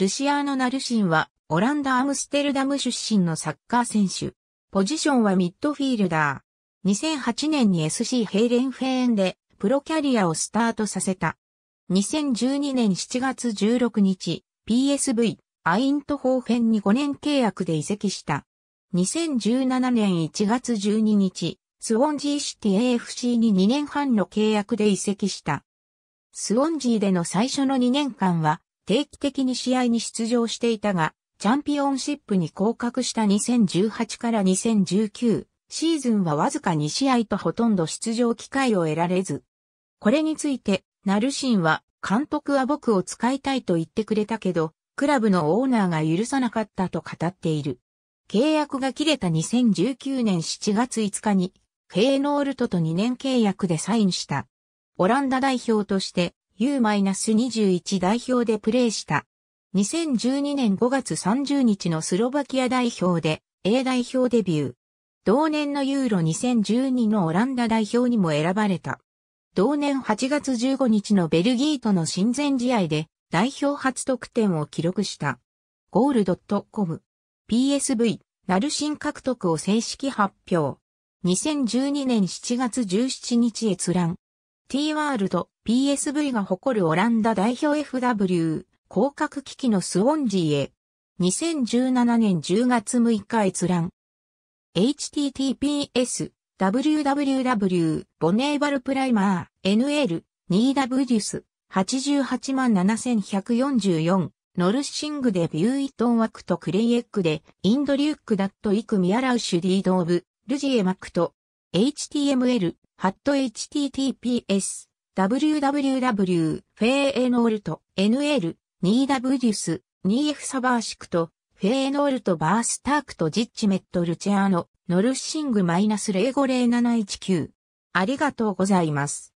ルシアーノ・ナルシンは、オランダ・アムステルダム出身のサッカー選手。ポジションはミッドフィールダー。2008年に SC ヘイレンフェーンで、プロキャリアをスタートさせた。2012年7月16日、PSV、アイントホーフェンに5年契約で移籍した。2017年1月12日、スウォンジーシティ AFC に2年半の契約で移籍した。スウォンジーでの最初の2年間は、定期的に試合に出場していたが、チャンピオンシップに降格した2018から2019シーズンはわずか2試合とほとんど出場機会を得られず。これについて、ナルシンは監督は僕を使いたいと言ってくれたけど、クラブのオーナーが許さなかったと語っている。契約が切れた2019年7月5日に、フェーノールトと2年契約でサインした。オランダ代表として U-21 代表でプレーした。2012年5月30日のスロバキア代表で A 代表デビュー。同年のユーロ2012のオランダ代表にも選ばれた。同年8月15日のベルギーとの親善試合で代表初得点を記録した。ゴールドットコム PSV ナルシン獲得を正式発表。2012年7月17日閲覧。t ワールド PSV が誇るオランダ代表 FW、広角機器のスウォンジーへ、2017年10月6日閲覧。https www ボネーバルプライマー NL ニーダブデュス887,144ノルシングでビューイトンワクトクレイエックでインドリュックダットイクミアラウシュディードーブルジエマクト html ハット https www フェーエノールト NL ニーダブデュス 2F サバーシクトフェーノールトバースタークとジッチメットルチェアノノルッシング -050719 ありがとうございます。